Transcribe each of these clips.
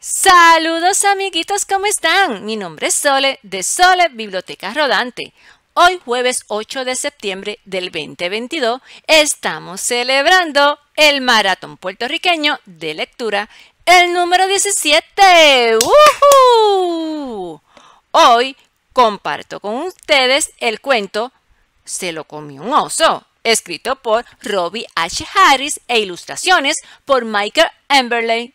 Saludos amiguitos, ¿cómo están? Mi nombre es Sole de Sole Biblioteca Rodante. Hoy jueves 8 de septiembre del 2022 estamos celebrando el Maratón Puertorriqueño de Lectura, el número 17. Hoy comparto con ustedes el cuento Se lo comió un oso, escrito por Robbie H. Harris e ilustraciones por Michael Emberley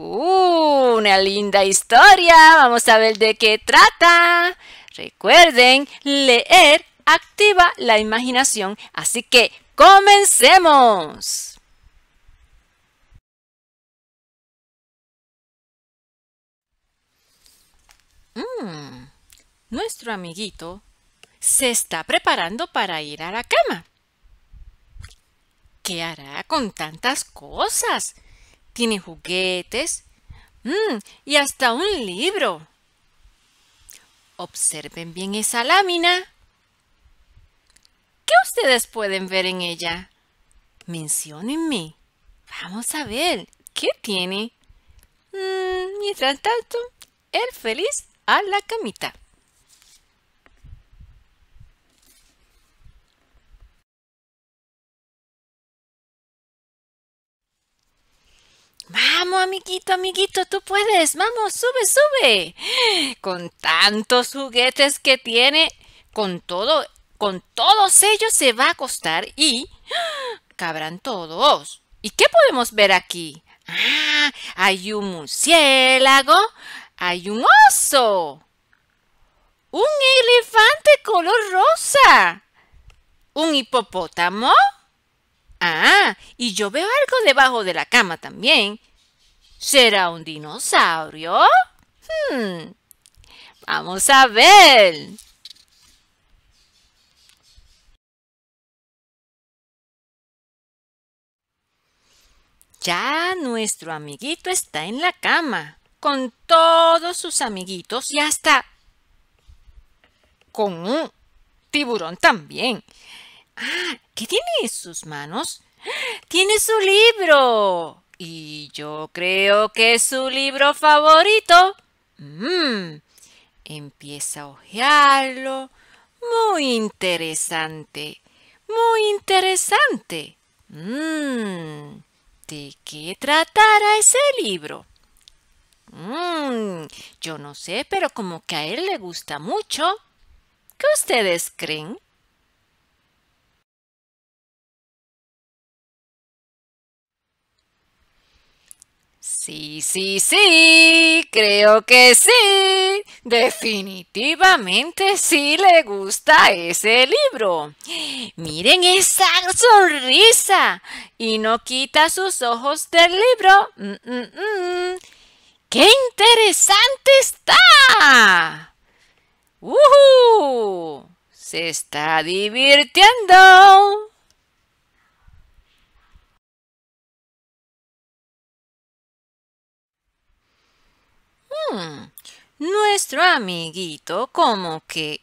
Uh, una linda historia. Vamos a ver de qué trata. Recuerden, leer activa la imaginación. Así que comencemos. Mm, nuestro amiguito se está preparando para ir a la cama. ¿Qué hará con tantas cosas? tiene juguetes mm, y hasta un libro. Observen bien esa lámina. ¿Qué ustedes pueden ver en ella? Menciónenme. Vamos a ver, ¿qué tiene? Mm, mientras tanto, el feliz a la camita. Vamos, amiguito, amiguito, tú puedes. Vamos, sube, sube. Con tantos juguetes que tiene, con todo, con todos ellos se va a acostar y cabrán todos. ¿Y qué podemos ver aquí? Ah, hay un murciélago, hay un oso, un elefante color rosa, un hipopótamo, Ah, y yo veo algo debajo de la cama también. ¿Será un dinosaurio? Hmm. Vamos a ver. Ya nuestro amiguito está en la cama, con todos sus amiguitos y hasta con un tiburón también. Ah, ¿qué tiene en sus manos? Tiene su libro. Y yo creo que es su libro favorito. ¡Mmm! Empieza a ojearlo. Muy interesante. Muy interesante. ¡Mmm! ¿De qué tratará ese libro? ¡Mmm! Yo no sé, pero como que a él le gusta mucho. ¿Qué ustedes creen? Sí, sí, sí, creo que sí. Definitivamente sí le gusta ese libro. Miren esa sonrisa y no quita sus ojos del libro. Mm, mm, mm. ¡Qué interesante está! ¡Uhú! Se está divirtiendo. nuestro amiguito como que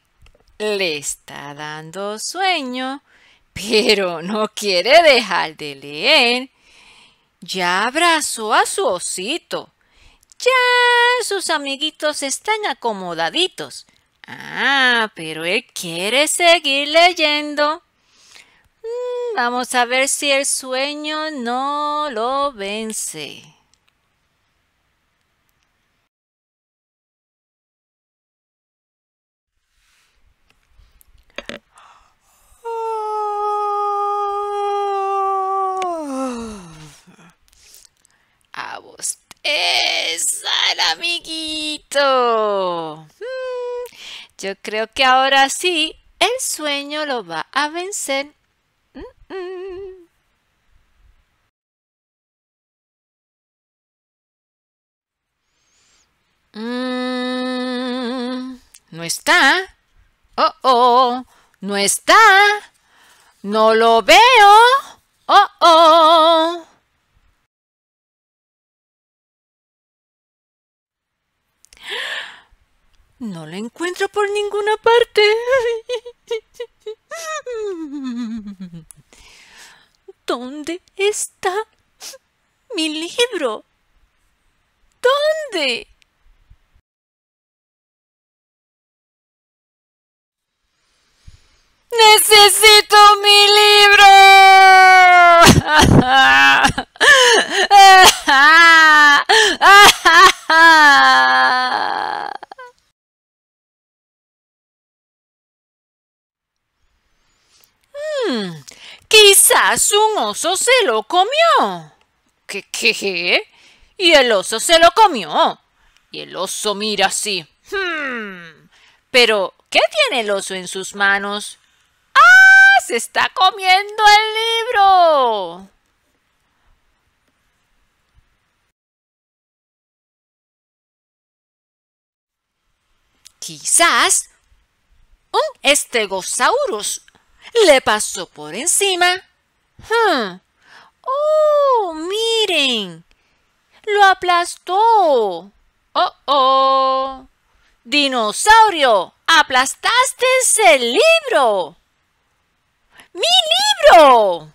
le está dando sueño, pero no quiere dejar de leer. Ya abrazó a su osito. Ya sus amiguitos están acomodaditos. Ah, pero él quiere seguir leyendo. Mm, vamos a ver si el sueño no lo vence. amiguito? yo creo que ahora sí el sueño lo va a vencer. Mm, no está. Oh, oh. No está. No lo veo. Oh, oh. No lo encuentro por ninguna parte. ¿Dónde está mi libro? ¿Dónde? ¡Necesito mi libro! un oso se lo comió. ¿Qué, qué? Y el oso se lo comió. Y el oso mira así. Hmm. Pero, ¿qué tiene el oso en sus manos? ¡Ah! Se está comiendo el libro. Quizás un estegosaurus le pasó por encima Hmm. ¡Oh, miren! ¡Lo aplastó! ¡Oh, oh! ¡Dinosaurio! ¡Aplastaste el libro! ¡Mi libro!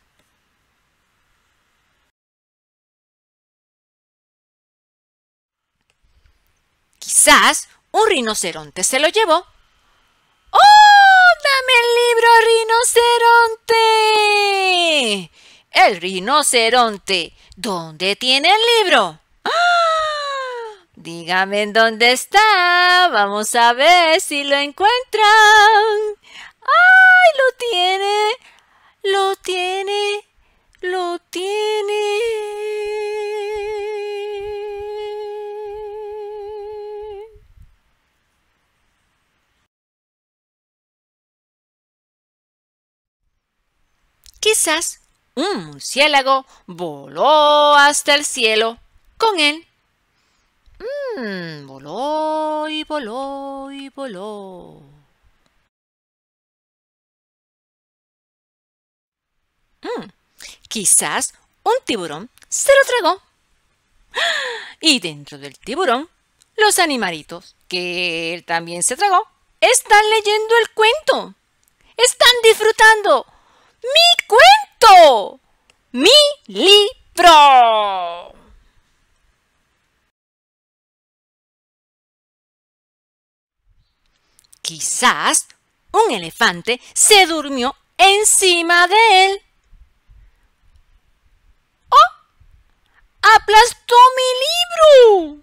Quizás un rinoceronte se lo llevó. ¡Oh! ¡Dame el libro, rinoceronte! El rinoceronte. ¿Dónde tiene el libro? ¡Ah! Dígame en dónde está. Vamos a ver si lo encuentran. ¡Ay, lo tiene! Lo tiene. Lo tiene. Quizás un murciélago voló hasta el cielo con él. Mm, voló y voló y voló. Mm, quizás un tiburón se lo tragó. Y dentro del tiburón, los animalitos que él también se tragó están leyendo el cuento. Están disfrutando mi cuento. ¡Mi libro! Quizás un elefante se durmió encima de él. ¡Oh! ¡Aplastó mi libro!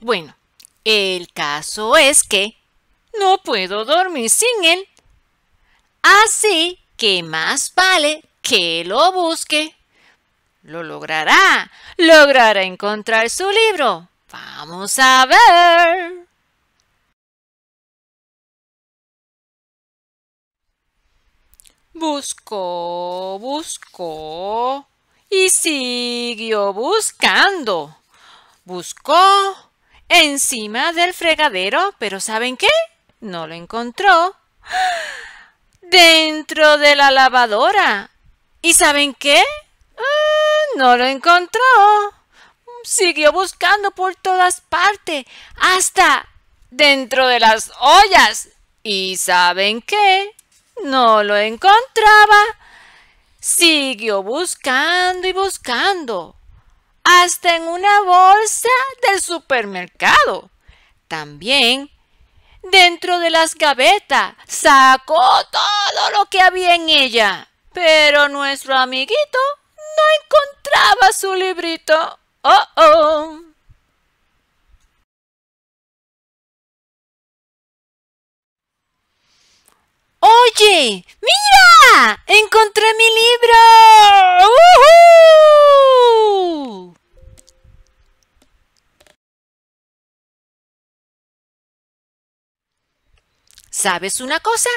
Bueno, el caso es que no puedo dormir sin él. Así que más vale que lo busque. Lo logrará. Logrará encontrar su libro. Vamos a ver. Buscó, buscó y siguió buscando. Buscó, encima del fregadero, pero ¿saben qué? No lo encontró. Dentro de la lavadora. ¿Y saben qué? Mm, no lo encontró. Siguió buscando por todas partes, hasta dentro de las ollas. ¿Y saben qué? No lo encontraba. Siguió buscando y buscando hasta en una bolsa del supermercado. También dentro de las gavetas sacó todo lo que había en ella. Pero nuestro amiguito no encontraba su librito. Oh, oh. ¡Oye! ¡Mira! ¡Encontré mi libro! ¿Sabes una cosa?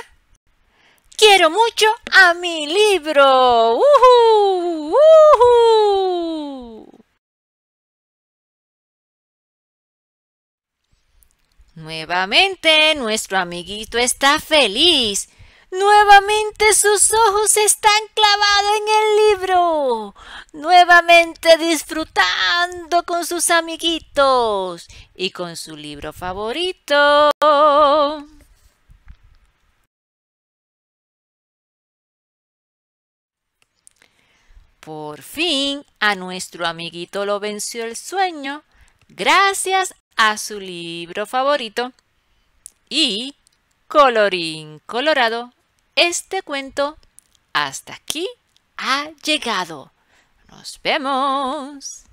Quiero mucho a mi libro. ¡Uhú! ¡Uhú! Nuevamente nuestro amiguito está feliz. Nuevamente sus ojos están clavados en el libro. Nuevamente disfrutando con sus amiguitos y con su libro favorito. Por fin a nuestro amiguito lo venció el sueño gracias a su libro favorito. Y, colorín colorado, este cuento hasta aquí ha llegado. Nos vemos.